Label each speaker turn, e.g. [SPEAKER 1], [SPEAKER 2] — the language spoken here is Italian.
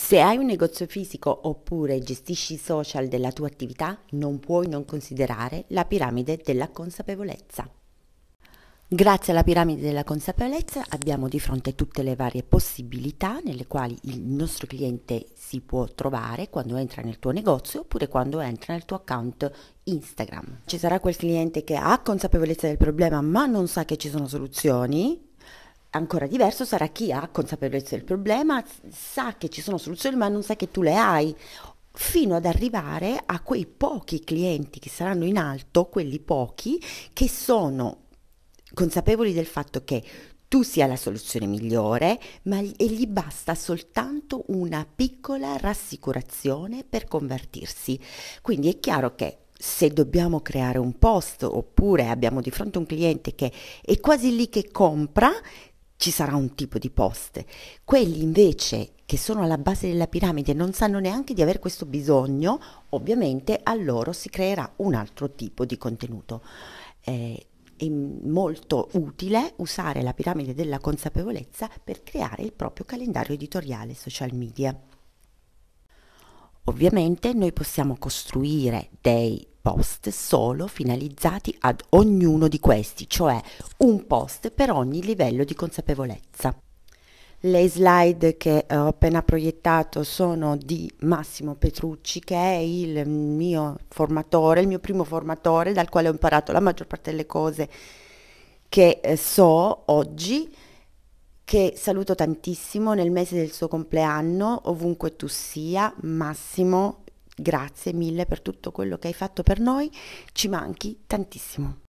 [SPEAKER 1] Se hai un negozio fisico oppure gestisci i social della tua attività, non puoi non considerare la piramide della consapevolezza. Grazie alla piramide della consapevolezza abbiamo di fronte tutte le varie possibilità nelle quali il nostro cliente si può trovare quando entra nel tuo negozio oppure quando entra nel tuo account Instagram. Ci sarà quel cliente che ha consapevolezza del problema ma non sa che ci sono soluzioni, Ancora diverso sarà chi ha consapevolezza del problema, sa che ci sono soluzioni ma non sa che tu le hai, fino ad arrivare a quei pochi clienti che saranno in alto, quelli pochi, che sono consapevoli del fatto che tu sia la soluzione migliore, ma e gli basta soltanto una piccola rassicurazione per convertirsi. Quindi è chiaro che se dobbiamo creare un post oppure abbiamo di fronte un cliente che è quasi lì che compra, ci sarà un tipo di post. Quelli invece che sono alla base della piramide non sanno neanche di avere questo bisogno, ovviamente a loro si creerà un altro tipo di contenuto. Eh, è molto utile usare la piramide della consapevolezza per creare il proprio calendario editoriale social media. Ovviamente noi possiamo costruire dei post solo finalizzati ad ognuno di questi, cioè un post per ogni livello di consapevolezza. Le slide che ho appena proiettato sono di Massimo Petrucci, che è il mio formatore, il mio primo formatore, dal quale ho imparato la maggior parte delle cose che eh, so oggi, che saluto tantissimo nel mese del suo compleanno, ovunque tu sia, Massimo, Grazie mille per tutto quello che hai fatto per noi, ci manchi tantissimo.